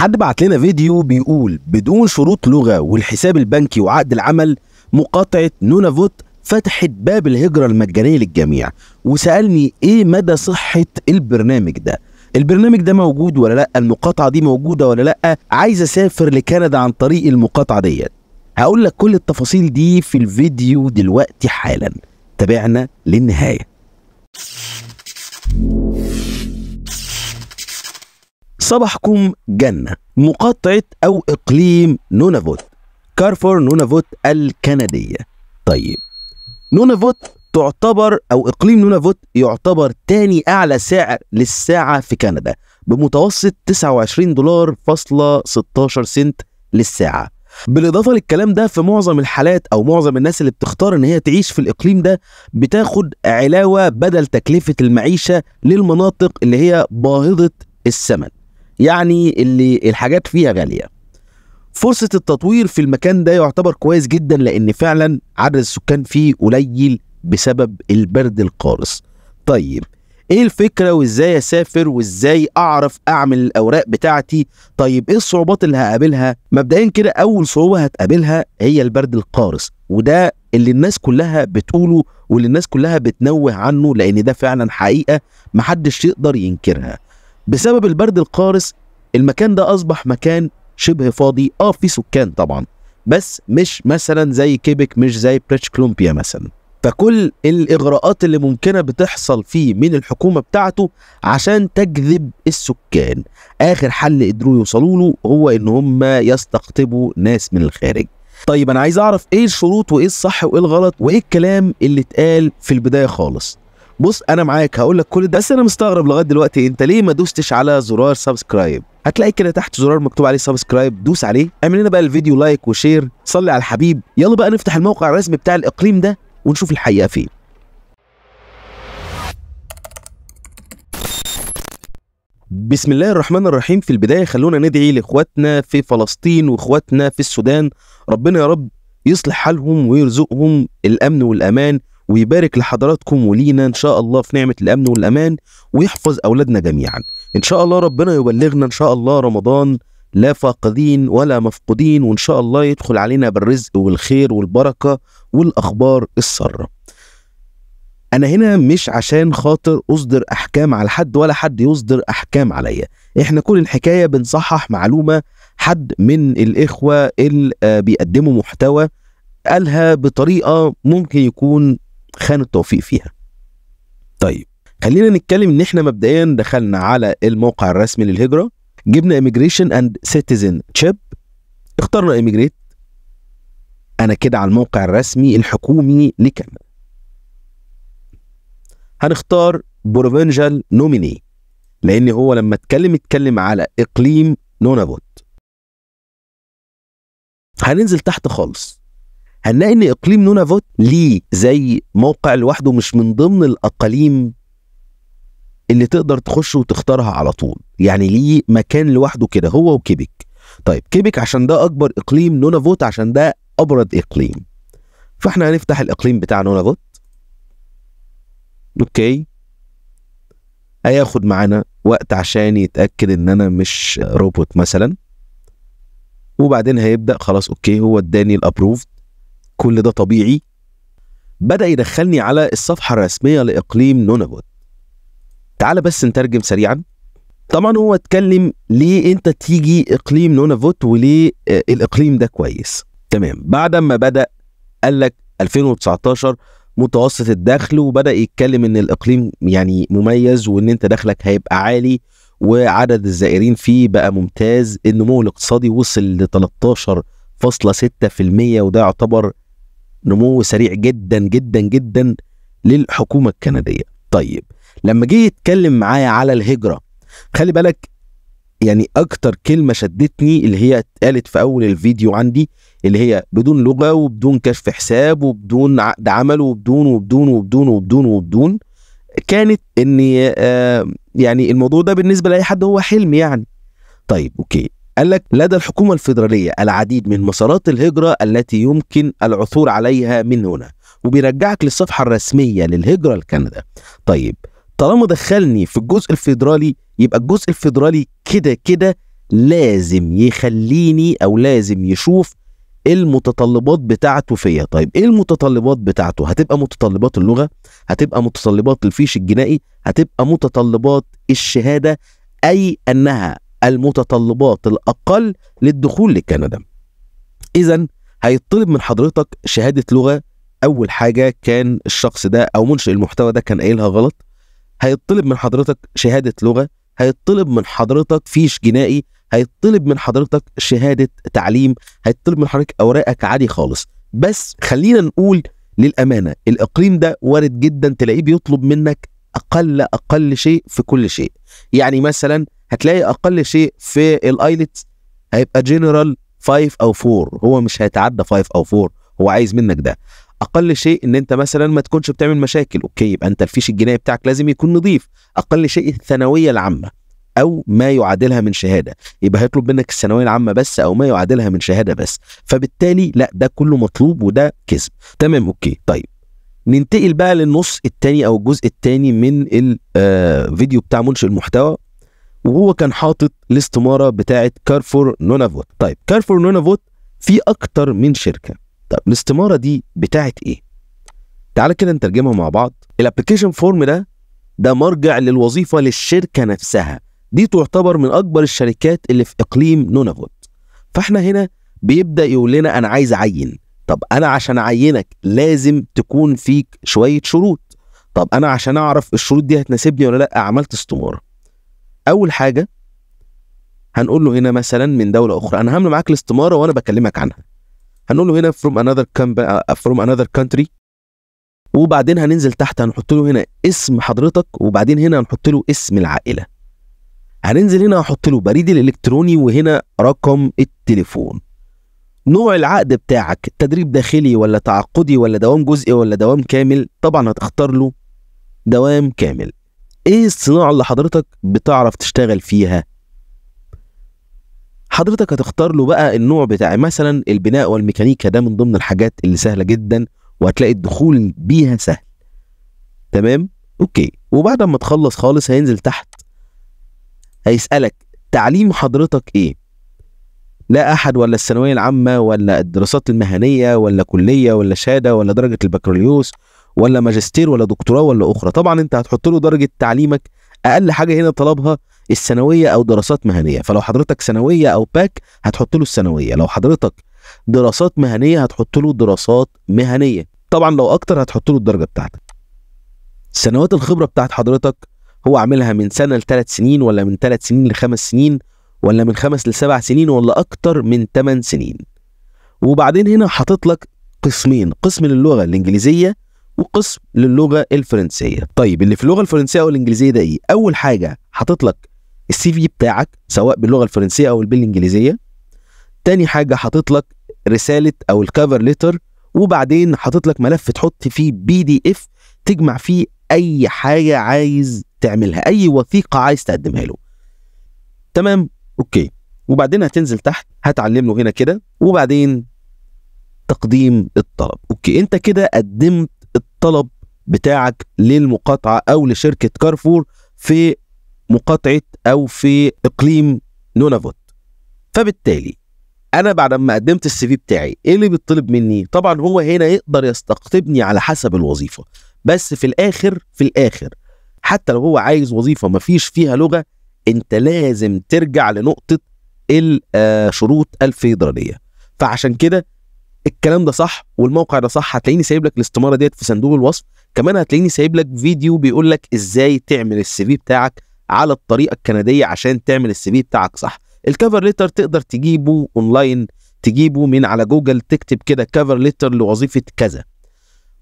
حد بعت لنا فيديو بيقول بدون شروط لغه والحساب البنكي وعقد العمل مقاطعه نونافوت فتحت باب الهجره المجانيه للجميع وسالني ايه مدى صحه البرنامج ده البرنامج ده موجود ولا لا المقاطعه دي موجوده ولا لا عايز اسافر لكندا عن طريق المقاطعه ديت هقول لك كل التفاصيل دي في الفيديو دلوقتي حالا تابعنا للنهايه صباحكم جنة مقاطعة أو إقليم نونافوت كارفور نونافوت الكندية طيب نونافوت تعتبر أو إقليم نونافوت يعتبر تاني أعلى سعر للساعة في كندا بمتوسط 29 دولار فاصلة 16 سنت للساعة بالإضافة للكلام ده في معظم الحالات أو معظم الناس اللي بتختار إن هي تعيش في الإقليم ده بتاخد علاوة بدل تكلفة المعيشة للمناطق اللي هي باهظة السمن يعني اللي الحاجات فيها غاليه فرصة التطوير في المكان ده يعتبر كويس جدا لأن فعلا عدد السكان فيه قليل بسبب البرد القارس. طيب ايه الفكرة وازاي اسافر وازاي اعرف اعمل الاوراق بتاعتي طيب ايه الصعوبات اللي هقابلها مبدئيا كده اول صعوبة هتقابلها هي البرد القارس وده اللي الناس كلها بتقوله واللي الناس كلها بتنوه عنه لان ده فعلا حقيقة محدش يقدر ينكرها بسبب البرد القارس المكان ده أصبح مكان شبه فاضي آه في سكان طبعا بس مش مثلا زي كيبك مش زي بريتش كولومبيا مثلا فكل الإغراءات اللي ممكنة بتحصل فيه من الحكومة بتاعته عشان تجذب السكان آخر حل قدروا يوصلوا له هو إن هم يستقطبوا ناس من الخارج طيب أنا عايز أعرف إيه الشروط وإيه الصح وإيه الغلط وإيه الكلام اللي اتقال في البداية خالص بص انا معاك هقول لك كل ده بس انا مستغرب لغايه دلوقتي انت ليه ما دوستش على زرار سبسكرايب هتلاقي كده تحت زرار مكتوب عليه سبسكرايب دوس عليه اعمل لنا بقى الفيديو لايك وشير صلي على الحبيب يلا بقى نفتح الموقع الرسمي بتاع الاقليم ده ونشوف الحقيقه فين بسم الله الرحمن الرحيم في البدايه خلونا ندعي لاخواتنا في فلسطين واخواتنا في السودان ربنا يا رب يصلح حالهم ويرزقهم الامن والامان ويبارك لحضراتكم ولينا ان شاء الله في نعمه الامن والامان ويحفظ اولادنا جميعا ان شاء الله ربنا يبلغنا ان شاء الله رمضان لا فاقدين ولا مفقودين وان شاء الله يدخل علينا بالرزق والخير والبركه والاخبار الساره انا هنا مش عشان خاطر اصدر احكام على حد ولا حد يصدر احكام عليا احنا كل الحكايه بنصحح معلومه حد من الاخوه اللي بيقدموا محتوى قالها بطريقه ممكن يكون خان التوفيق فيها طيب خلينا نتكلم ان احنا مبدئيا دخلنا على الموقع الرسمي للهجره جبنا immigration and citizen chip اخترنا immigrate انا كده على الموقع الرسمي الحكومي لكندا هنختار بروفنجال نوميني لان هو لما اتكلم اتكلم على اقليم نونابوت هننزل تحت خالص هنلاقي ان اقليم نونافوت ليه زي موقع لوحده مش من ضمن الاقاليم اللي تقدر تخش وتختارها على طول يعني ليه مكان لوحده كده هو وكيبك طيب كيبك عشان ده اكبر اقليم نونافوت عشان ده ابرد اقليم فاحنا هنفتح الاقليم بتاع نونافوت اوكي هياخد معانا وقت عشان يتاكد ان انا مش روبوت مثلا وبعدين هيبدا خلاص اوكي هو اداني الابروفد كل ده طبيعي بدأ يدخلني على الصفحة الرسمية لإقليم نونابوت تعال بس نترجم سريعا طبعا هو اتكلم ليه انت تيجي اقليم نونافوت وليه آه، الاقليم ده كويس تمام بعد ما بدا قال لك 2019 متوسط الدخل وبدا يتكلم ان الاقليم يعني مميز وان انت دخلك هيبقى عالي وعدد الزائرين فيه بقى ممتاز النمو الاقتصادي وصل ل 13.6% وده يعتبر نمو سريع جدا جدا جدا للحكومه الكنديه طيب لما جه يتكلم معايا على الهجره خلي بالك يعني اكتر كلمه شدتني اللي هي اتقالت في اول الفيديو عندي اللي هي بدون لغه وبدون كشف حساب وبدون عقد عمل وبدون وبدون وبدون وبدون وبدون كانت ان آه، يعني الموضوع ده بالنسبه لاي حد هو حلم يعني طيب اوكي قال لك لدى الحكومة الفيدرالية العديد من مسارات الهجرة التي يمكن العثور عليها من هنا وبيرجعك للصفحة الرسمية للهجرة لكندا طيب طالما دخلني في الجزء الفيدرالي يبقى الجزء الفيدرالي كده كده لازم يخليني او لازم يشوف المتطلبات بتاعته فيا طيب ايه المتطلبات بتاعته هتبقى متطلبات اللغه هتبقى متطلبات الفيش الجنائي هتبقى متطلبات الشهاده اي انها المتطلبات الأقل للدخول لكندا إذا هيطلب من حضرتك شهادة لغة أول حاجة كان الشخص ده أو منشئ المحتوى ده كان قايلها غلط هيطلب من حضرتك شهادة لغة هيطلب من حضرتك فيش جنائي هيطلب من حضرتك شهادة تعليم هيطلب من حضرتك أوراقك عادي خالص بس خلينا نقول للأمانة الإقليم ده وارد جدا تلاقيه بيطلب منك اقل اقل شيء في كل شيء يعني مثلا هتلاقي اقل شيء في الايلت هيبقى جنرال 5 او 4 هو مش هيتعدى 5 او 4 هو عايز منك ده اقل شيء ان انت مثلا ما تكونش بتعمل مشاكل اوكي يبقى انت الفيش الجنائي بتاعك لازم يكون نظيف اقل شيء الثانويه العامه او ما يعادلها من شهاده يبقى هيطلب منك الثانويه العامه بس او ما يعادلها من شهاده بس فبالتالي لا ده كله مطلوب وده كسب تمام اوكي طيب ننتقل بقى للنص الثاني او الجزء الثاني من الفيديو آه، بتاع منشئ المحتوى وهو كان حاطط الاستماره بتاعه كارفور نونافوت طيب كارفور نونافوت في اكتر من شركه طب الاستماره دي بتاعه ايه تعال كده نترجمها مع بعض الابلكيشن فورم ده ده مرجع للوظيفه للشركه نفسها دي تعتبر من اكبر الشركات اللي في اقليم نونافوت فاحنا هنا بيبدا يقول لنا انا عايز اعين طب انا عشان اعينك لازم تكون فيك شويه شروط طب انا عشان اعرف الشروط دي هتناسبني ولا لا عملت استماره اول حاجه هنقول له هنا مثلا من دوله اخرى انا هعمل معاك الاستماره وانا بكلمك عنها هنقول له هنا فروم انذر فروم انذر كانتري وبعدين هننزل تحت هنحط له هنا اسم حضرتك وبعدين هنا هنحط له اسم العائله هننزل هنا هحط له بريد الالكتروني وهنا رقم التليفون نوع العقد بتاعك تدريب داخلي ولا تعقدي ولا دوام جزئي ولا دوام كامل طبعا هتختار له دوام كامل ايه الصناعه اللي حضرتك بتعرف تشتغل فيها حضرتك هتختار له بقى النوع بتاع مثلا البناء والميكانيكا ده من ضمن الحاجات اللي سهله جدا وهتلاقي الدخول بيها سهل تمام اوكي وبعد ما تخلص خالص هينزل تحت هيسالك تعليم حضرتك ايه لا احد ولا الثانويه العامه ولا الدراسات المهنيه ولا كليه ولا شهاده ولا درجه البكالوريوس ولا ماجستير ولا دكتوراه ولا اخرى طبعا انت هتحط له درجه تعليمك اقل حاجه هنا طلبها الثانويه او دراسات مهنيه فلو حضرتك ثانويه او باك هتحط له الثانويه لو حضرتك دراسات مهنيه هتحط له دراسات مهنيه طبعا لو اكتر هتحط له الدرجه بتاعتك سنوات الخبره بتاعت حضرتك هو عاملها من سنه لثلاث سنين ولا من ثلاث سنين لخمس سنين ولا من خمس لسبع سنين ولا أكتر من ثمان سنين وبعدين هنا حاطط لك قسمين قسم للغة الإنجليزية وقسم للغة الفرنسية طيب اللي في اللغة الفرنسية أو الإنجليزية ده إيه؟ أول حاجة حاطط لك السي في بتاعك سواء باللغة الفرنسية أو بالإنجليزية تاني حاجة حاطط لك رسالة أو الكفر ليتر وبعدين حاطط لك ملف تحط فيه بي دي اف تجمع فيه اي حاجه عايز تعملها اي وثيقه عايز تقدمها له تمام اوكي وبعدين هتنزل تحت هتعلم له هنا كده وبعدين تقديم الطلب اوكي انت كده قدمت الطلب بتاعك للمقاطعه او لشركه كارفور في مقاطعه او في اقليم نونافوت فبالتالي انا بعد ما قدمت السي في بتاعي ايه اللي بيطلب مني طبعا هو هنا يقدر يستقطبني على حسب الوظيفه بس في الاخر في الاخر حتى لو هو عايز وظيفه ما فيش فيها لغه انت لازم ترجع لنقطه الشروط آه، الفيدراليه فعشان كده الكلام ده صح والموقع ده صح هتلاقيني سايب لك الاستماره ديت في صندوق الوصف كمان هتلاقيني سايب لك فيديو بيقول لك ازاي تعمل السي في بتاعك على الطريقه الكنديه عشان تعمل السي في بتاعك صح الكفر ليتر تقدر تجيبه اونلاين تجيبه من على جوجل تكتب كده كفر ليتر لوظيفه كذا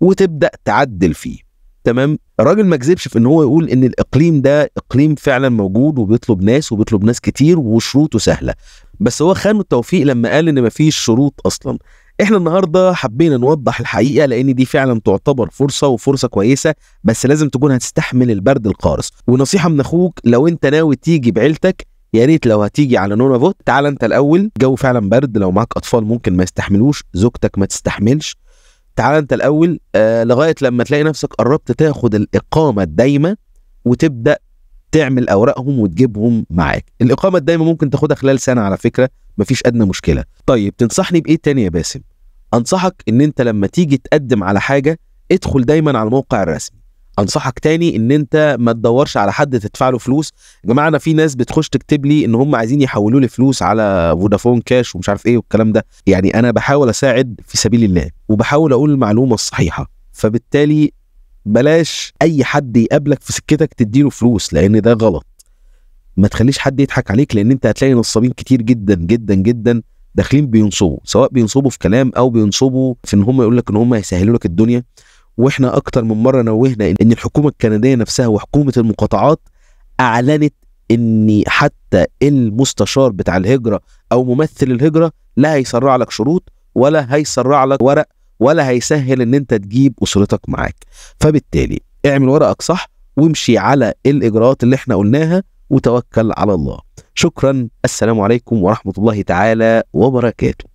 وتبدا تعدل فيه تمام الراجل ما كذبش في ان هو يقول ان الاقليم ده اقليم فعلا موجود وبيطلب ناس وبيطلب ناس كتير وشروطه سهله بس هو خان التوفيق لما قال ان مفيش شروط اصلا احنا النهارده حبينا نوضح الحقيقه لان دي فعلا تعتبر فرصه وفرصه كويسه بس لازم تكون هتستحمل البرد القارس ونصيحه من اخوك لو انت ناوي تيجي بعيلتك يا ريت لو هتيجي على نونا فوت تعال انت الاول الجو فعلا برد لو معاك اطفال ممكن ما يستحملوش زوجتك ما تستحملش تعال انت الاول آه لغايه لما تلاقي نفسك قربت تاخد الاقامه الدايمه وتبدا تعمل اوراقهم وتجيبهم معاك الاقامه الدايمه ممكن تاخدها خلال سنه على فكره مفيش ادنى مشكله طيب تنصحني بايه تاني يا باسم انصحك ان انت لما تيجي تقدم على حاجه ادخل دايما على الموقع الرسمي انصحك تاني ان انت ما تدورش على حد تدفع له فلوس يا جماعه انا في ناس بتخش تكتب لي ان هم عايزين يحولوا لي فلوس على فودافون كاش ومش عارف ايه والكلام ده يعني انا بحاول اساعد في سبيل الله وبحاول اقول المعلومه الصحيحه فبالتالي بلاش اي حد يقابلك في سكتك تديله فلوس لان ده غلط ما تخليش حد يضحك عليك لان انت هتلاقي نصابين كتير جدا جدا جدا داخلين بينصبوا سواء بينصبوا في كلام او بينصبوا في ان هم يقول لك ان هم يسهلوا لك الدنيا واحنا اكتر من مره نوهنا ان الحكومه الكنديه نفسها وحكومه المقاطعات اعلنت ان حتى المستشار بتاع الهجره او ممثل الهجره لا هيسرع لك شروط ولا هيسرع لك ورق ولا هيسهل ان انت تجيب اسرتك معاك فبالتالي اعمل ورقك صح وامشي على الاجراءات اللي احنا قلناها وتوكل على الله شكرا السلام عليكم ورحمه الله تعالى وبركاته